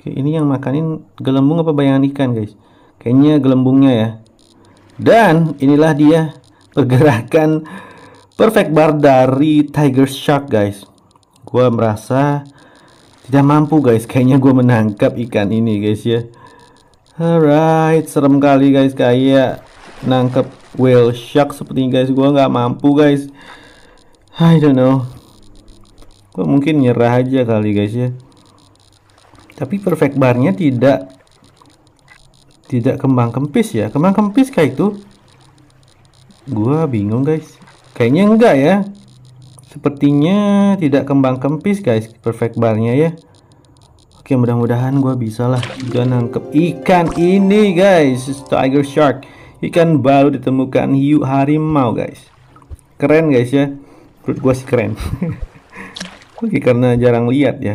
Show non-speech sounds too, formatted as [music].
Oke, ini yang makanin gelembung apa bayangan ikan, guys? Kayaknya gelembungnya ya. Dan inilah dia pergerakan perfect bar dari Tiger Shark, guys. Gua merasa tidak mampu, guys. Kayaknya gua menangkap ikan ini, guys ya. Alright, serem kali, guys. Kayak nangkep whale shark seperti ini, guys. Gua nggak mampu, guys. I don't know. Gua mungkin nyerah aja kali, guys ya tapi perfect barnya tidak tidak kembang kempis ya kembang kempis kayak itu gua bingung guys kayaknya enggak ya sepertinya tidak kembang kempis guys perfect barnya ya Oke mudah-mudahan gua bisa lah Gue nangkep ikan ini guys Tiger shark Ikan baru ditemukan hiu harimau guys Keren guys ya Menurut gue sih keren [laughs] Oke karena jarang lihat ya